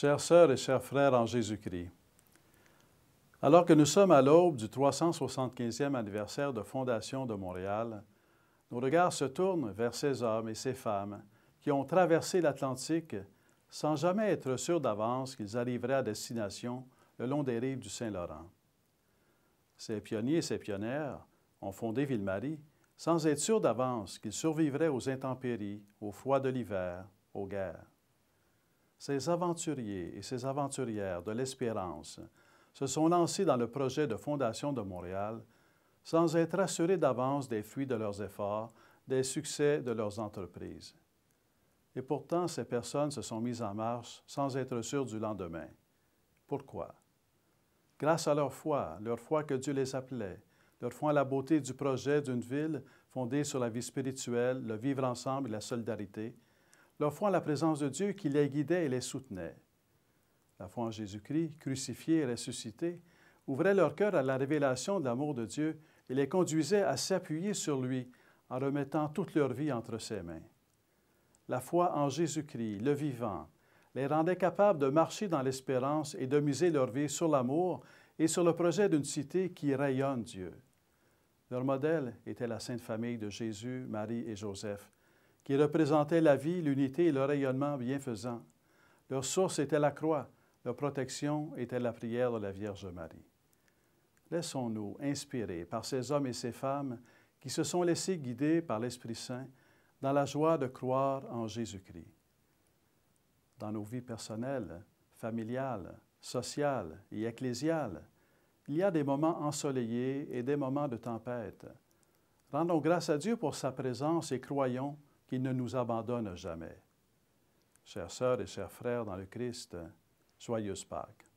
Chères sœurs et chers frères en Jésus-Christ, alors que nous sommes à l'aube du 375e anniversaire de fondation de Montréal, nos regards se tournent vers ces hommes et ces femmes qui ont traversé l'Atlantique sans jamais être sûrs d'avance qu'ils arriveraient à destination le long des rives du Saint-Laurent. Ces pionniers et ces pionnières ont fondé Ville-Marie sans être sûrs d'avance qu'ils survivraient aux intempéries, aux froids de l'hiver, aux guerres ces aventuriers et ces aventurières de l'espérance se sont lancés dans le projet de fondation de Montréal sans être assurés d'avance des fruits de leurs efforts, des succès de leurs entreprises. Et pourtant, ces personnes se sont mises en marche sans être sûres du lendemain. Pourquoi? Grâce à leur foi, leur foi que Dieu les appelait, leur foi à la beauté du projet d'une ville fondée sur la vie spirituelle, le vivre ensemble et la solidarité, leur foi en la présence de Dieu qui les guidait et les soutenait. La foi en Jésus-Christ, crucifié et ressuscité, ouvrait leur cœur à la révélation de l'amour de Dieu et les conduisait à s'appuyer sur lui en remettant toute leur vie entre ses mains. La foi en Jésus-Christ, le vivant, les rendait capables de marcher dans l'espérance et de miser leur vie sur l'amour et sur le projet d'une cité qui rayonne Dieu. Leur modèle était la Sainte Famille de Jésus, Marie et Joseph, qui représentaient la vie, l'unité et le rayonnement bienfaisant. Leur source était la croix, leur protection était la prière de la Vierge Marie. Laissons-nous inspirer par ces hommes et ces femmes qui se sont laissés guider par l'Esprit Saint dans la joie de croire en Jésus-Christ. Dans nos vies personnelles, familiales, sociales et ecclésiales, il y a des moments ensoleillés et des moments de tempête. Rendons grâce à Dieu pour sa présence et croyons qui ne nous abandonne jamais. Chères sœurs et chers frères dans le Christ, joyeuse Pâques.